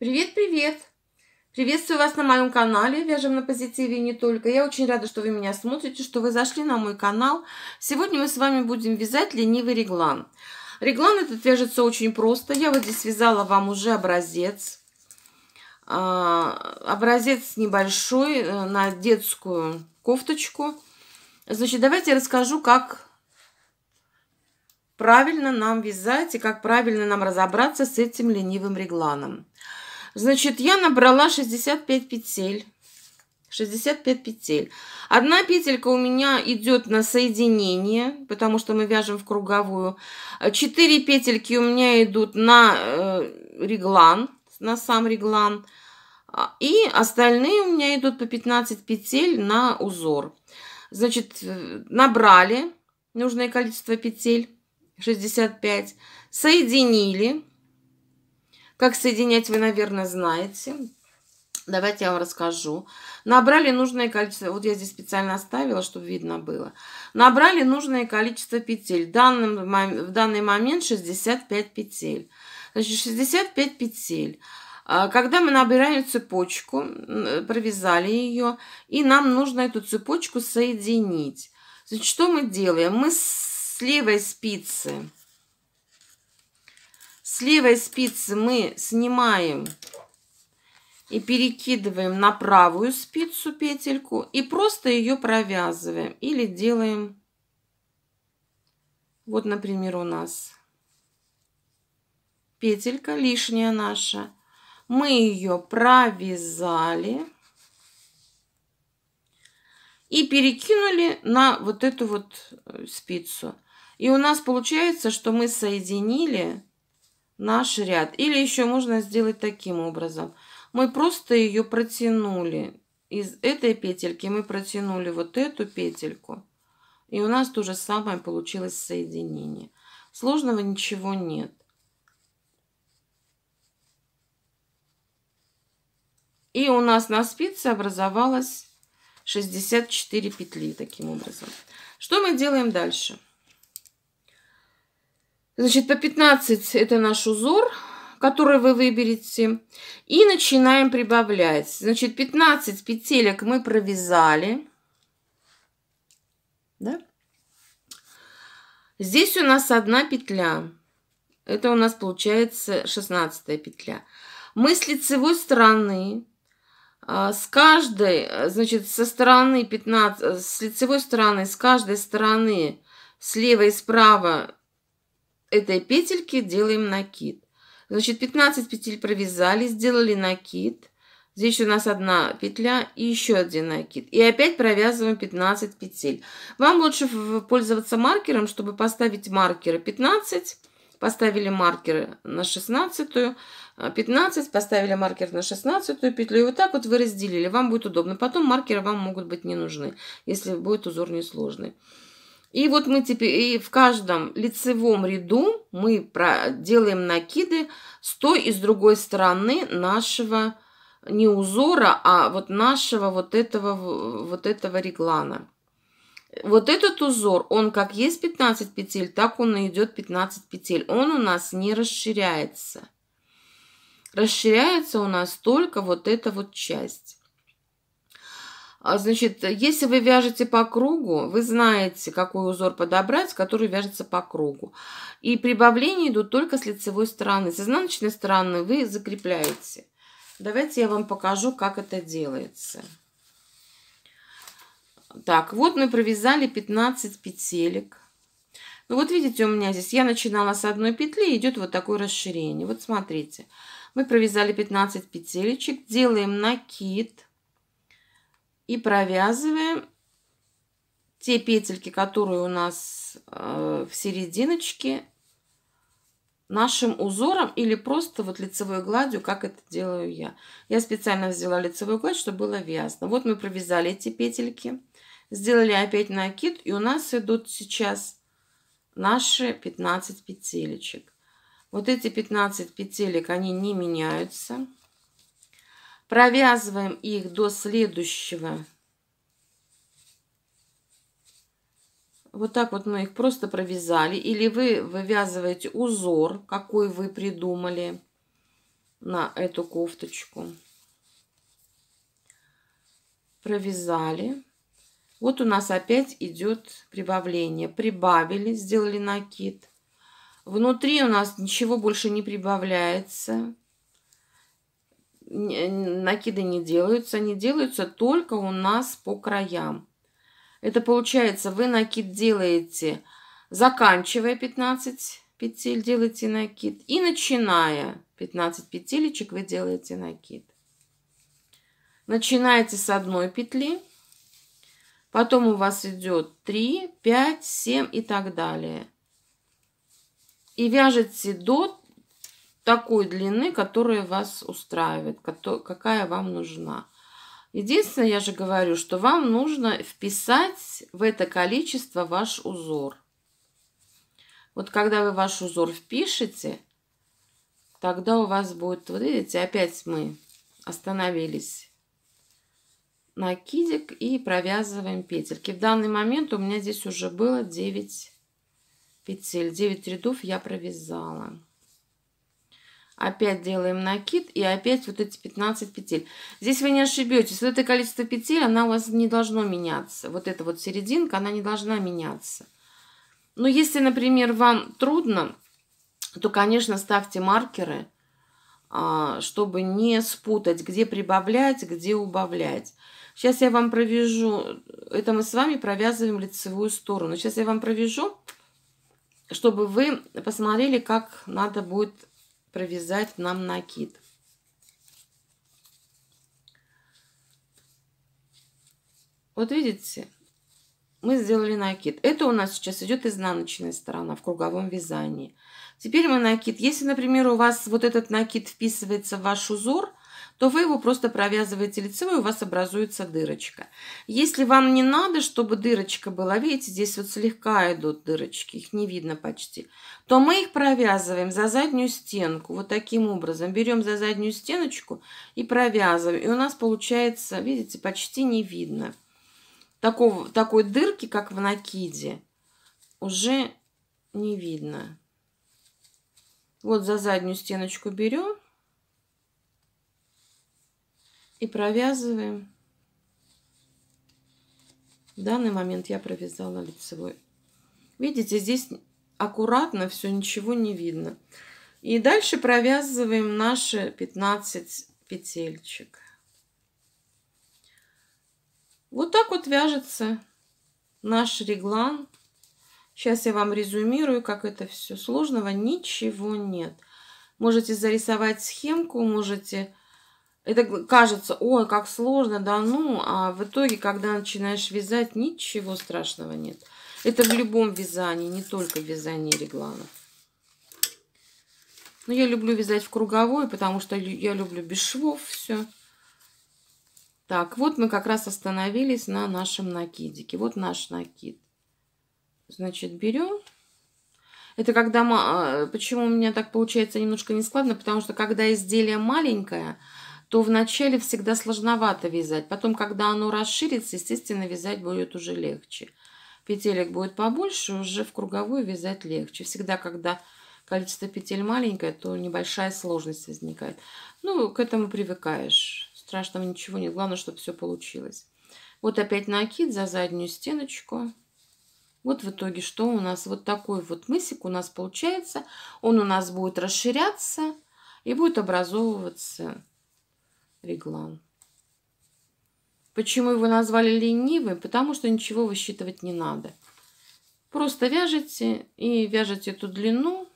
Привет-привет! Приветствую вас на моем канале «Вяжем на позитиве» и не только. Я очень рада, что вы меня смотрите, что вы зашли на мой канал. Сегодня мы с вами будем вязать ленивый реглан. Реглан этот вяжется очень просто. Я вот здесь вязала вам уже образец. А, образец небольшой э, на детскую кофточку. Значит, давайте я расскажу, как правильно нам вязать и как правильно нам разобраться с этим ленивым регланом. Значит, я набрала 65 петель. 65 петель. Одна петелька у меня идет на соединение, потому что мы вяжем в круговую. 4 петельки у меня идут на э, реглан, на сам реглан. А, и остальные у меня идут по 15 петель на узор. Значит, э, набрали нужное количество петель, 65, соединили как соединять, вы, наверное, знаете. Давайте я вам расскажу. Набрали нужное количество, вот я здесь специально оставила, чтобы видно было. Набрали нужное количество петель. В, данном, в данный момент 65 петель. Значит, 65 петель. А, когда мы набираем цепочку, э, провязали ее, и нам нужно эту цепочку соединить. Значит, что мы делаем? Мы с левой спицы с левой спицы мы снимаем и перекидываем на правую спицу петельку и просто ее провязываем или делаем вот например у нас петелька лишняя наша мы ее провязали и перекинули на вот эту вот э, спицу и у нас получается что мы соединили наш ряд. Или еще можно сделать таким образом. Мы просто ее протянули. Из этой петельки мы протянули вот эту петельку. И у нас то же самое получилось соединение. Сложного ничего нет. И у нас на спице образовалось 64 петли таким образом. Что мы делаем дальше? Значит, по 15 это наш узор, который вы выберете. И начинаем прибавлять. Значит, 15 петелек мы провязали. Да? Здесь у нас одна петля. Это у нас получается 16 петля. Мы с лицевой стороны, а, с каждой, значит, со стороны 15, с лицевой стороны, с каждой стороны, слева и справа этой петельки делаем накид. Значит, 15 петель провязали, сделали накид. Здесь у нас одна петля и еще один накид. И опять провязываем 15 петель. Вам лучше пользоваться маркером, чтобы поставить маркеры 15. Поставили маркеры на 16, 15, поставили маркер на 16 а, петлю. И вот так вот вы разделили. Вам будет удобно. Потом маркеры вам могут быть не нужны, если будет узор несложный. И вот мы теперь и в каждом лицевом ряду мы делаем накиды с той и с другой стороны нашего не узора, а вот нашего вот этого, вот этого реглана. Вот этот узор, он как есть 15 петель, так он и идет 15 петель. Он у нас не расширяется. Расширяется у нас только вот эта вот часть. А, значит, если вы вяжете по кругу, вы знаете, какой узор подобрать, который вяжется по кругу. И прибавления идут только с лицевой стороны. С изнаночной стороны вы закрепляете. Давайте я вам покажу, как это делается. Так, вот мы провязали 15 петелек. Ну вот видите, у меня здесь я начинала с одной петли, идет вот такое расширение. Вот смотрите, мы провязали 15 петелечек, делаем накид и провязываем те петельки, которые у нас э, в серединочке, нашим узором или просто вот лицевой гладью, как это делаю я. Я специально взяла лицевую гладь, чтобы было вязно. Вот мы провязали эти петельки, сделали опять накид, и у нас идут сейчас наши 15 петелечек. Вот эти 15 петелек, они не меняются. Провязываем их до следующего. Вот так вот мы их просто провязали. Или вы вывязываете узор, какой вы придумали на эту кофточку. Провязали. Вот у нас опять идет прибавление. Прибавили, сделали накид. Внутри у нас ничего больше не прибавляется накиды не делаются, они делаются только у нас по краям. Это получается, вы накид делаете, заканчивая 15 петель, делаете накид, и начиная 15 петелечек вы делаете накид. Начинаете с одной петли, потом у вас идет 3, 5, 7 и так далее. И вяжете до такой длины, которая вас устраивает, какая вам нужна. Единственное, я же говорю, что вам нужно вписать в это количество ваш узор. Вот когда вы ваш узор впишете, тогда у вас будет, вот видите, опять мы остановились на кидик и провязываем петельки. В данный момент у меня здесь уже было 9 петель, 9 рядов я провязала. Опять делаем накид и опять вот эти 15 петель. Здесь вы не ошибетесь. Вот это количество петель, она у вас не должно меняться. Вот эта вот серединка, она не должна меняться. Но если, например, вам трудно, то, конечно, ставьте маркеры, а, чтобы не спутать, где прибавлять, где убавлять. Сейчас я вам провяжу, это мы с вами провязываем лицевую сторону. Сейчас я вам провяжу, чтобы вы посмотрели, как надо будет провязать нам накид. Вот видите, мы сделали накид. Это у нас сейчас идет изнаночная сторона в круговом вязании. Теперь мы накид. Если, например, у вас вот этот накид вписывается в ваш узор, то вы его просто провязываете лицевой, у вас образуется дырочка. Если вам не надо, чтобы дырочка была, видите, здесь вот слегка идут дырочки, их не видно почти, то мы их провязываем за заднюю стенку, вот таким образом. Берем за заднюю стеночку и провязываем. И у нас получается, видите, почти не видно. Такого, такой дырки, как в накиде, уже не видно. Вот за заднюю стеночку берем и провязываем. В данный момент я провязала лицевой. Видите, здесь аккуратно все, ничего не видно. И дальше провязываем наши 15 петельчик. Вот так вот вяжется наш реглан. Сейчас я вам резюмирую, как это все. Сложного ничего нет. Можете зарисовать схемку, можете это кажется, ой, как сложно, да ну, а в итоге, когда начинаешь вязать, ничего страшного нет. Это в любом вязании, не только в вязании регланов. Но ну, я люблю вязать в круговой, потому что я люблю без швов все. Так, вот мы как раз остановились на нашем накидике. Вот наш накид. Значит, берем. Это когда... А, почему у меня так получается немножко нескладно? Потому что когда изделие маленькое, то вначале всегда сложновато вязать. Потом, когда оно расширится, естественно, вязать будет уже легче. Петелек будет побольше, уже в круговую вязать легче. Всегда, когда количество петель маленькое, то небольшая сложность возникает. Ну, к этому привыкаешь. Страшного ничего нет. Главное, чтобы все получилось. Вот опять накид за заднюю стеночку. Вот в итоге что у нас? Вот такой вот мысик у нас получается. Он у нас будет расширяться и будет образовываться реглан. Почему его назвали ленивым? Потому что ничего высчитывать не надо. Просто вяжете и вяжете эту длину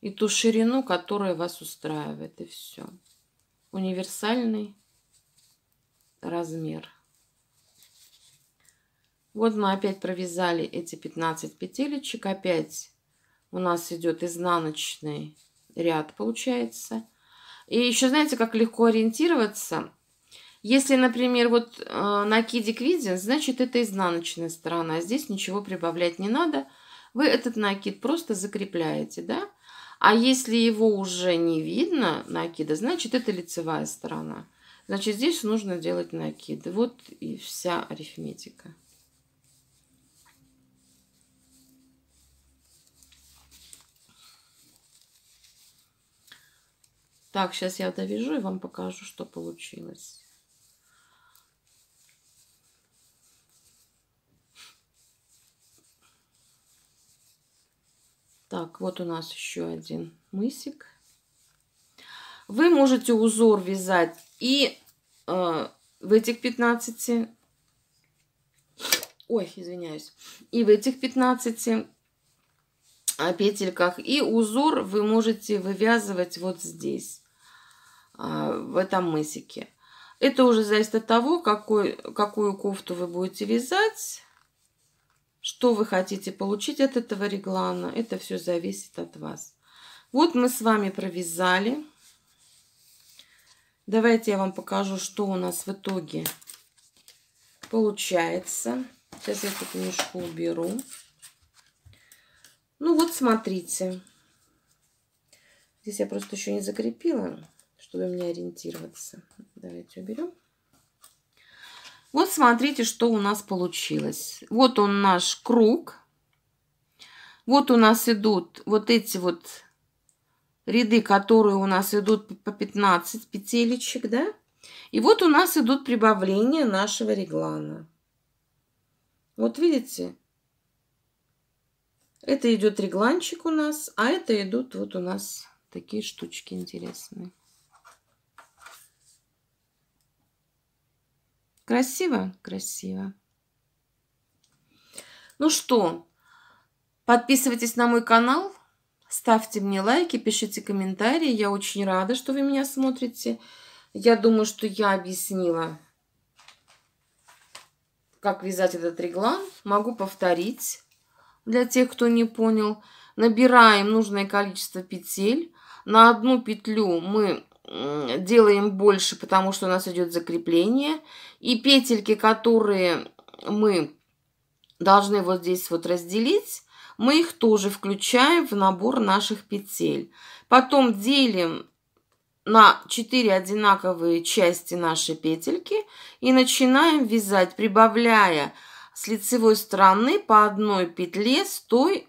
и ту ширину, которая вас устраивает, и все. Универсальный размер. Вот мы опять провязали эти 15 петелечек. Опять у нас идет изнаночный ряд, получается. И еще знаете, как легко ориентироваться? Если, например, вот э, накидик виден, значит это изнаночная сторона, а здесь ничего прибавлять не надо. Вы этот накид просто закрепляете, да? А если его уже не видно, накида, значит это лицевая сторона. Значит, здесь нужно делать накид, Вот и вся арифметика. Так, сейчас я довяжу и вам покажу, что получилось. Так, вот у нас еще один мысик. Вы можете узор вязать и э, в этих 15... Ой, извиняюсь. И в этих 15 э, петельках. И узор вы можете вывязывать вот здесь. А, в этом мысике. Это уже зависит от того, какой, какую кофту вы будете вязать, что вы хотите получить от этого реглана. Это все зависит от вас. Вот мы с вами провязали. Давайте я вам покажу, что у нас в итоге получается. Сейчас я эту книжку уберу. Ну вот, смотрите. Здесь я просто еще не закрепила чтобы мне ориентироваться. Давайте уберем. Вот смотрите, что у нас получилось. Вот он наш круг. Вот у нас идут вот эти вот ряды, которые у нас идут по 15 петелечек, да? И вот у нас идут прибавления нашего реглана. Вот видите? Это идет регланчик у нас, а это идут вот у нас такие штучки интересные. Красиво? Красиво. Ну что, подписывайтесь на мой канал, ставьте мне лайки, пишите комментарии. Я очень рада, что вы меня смотрите. Я думаю, что я объяснила, как вязать этот реглан. Могу повторить для тех, кто не понял. Набираем нужное количество петель. На одну петлю мы делаем больше, потому что у нас идет закрепление. И петельки, которые мы должны вот здесь вот разделить, мы их тоже включаем в набор наших петель. Потом делим на 4 одинаковые части нашей петельки и начинаем вязать, прибавляя с лицевой стороны по одной петле с той,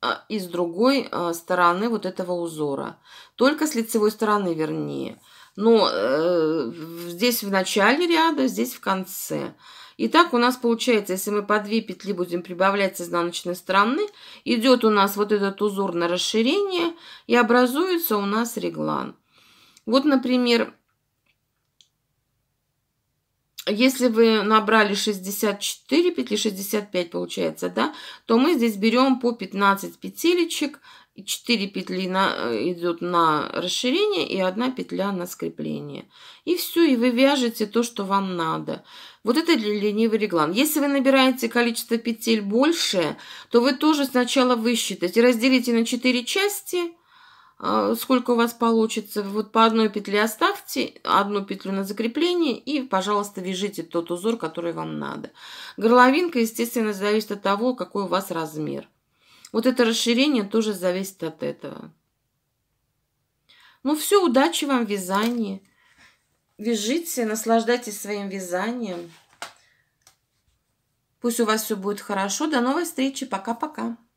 а, и с другой а, стороны вот этого узора. Только с лицевой стороны, вернее. Но э, здесь в начале ряда, здесь в конце. Итак, у нас получается, если мы по 2 петли будем прибавлять с изнаночной стороны, идет у нас вот этот узор на расширение и образуется у нас реглан. Вот, например, если вы набрали 64 петли, 65 получается, да, то мы здесь берем по 15 петелечек, 4 петли на, э, идет на расширение и 1 петля на скрепление. И все, и вы вяжете то, что вам надо. Вот это ленивый реглан. Если вы набираете количество петель больше, то вы тоже сначала высчитаете, разделите на 4 части а, сколько у вас получится. Вот по одной петле оставьте, одну петлю на закрепление и, пожалуйста, вяжите тот узор, который вам надо. Горловинка, естественно, зависит от того, какой у вас размер. Вот это расширение тоже зависит от этого. Ну все, удачи вам в вязании. Вяжите, наслаждайтесь своим вязанием. Пусть у вас все будет хорошо. До новой встречи. Пока-пока.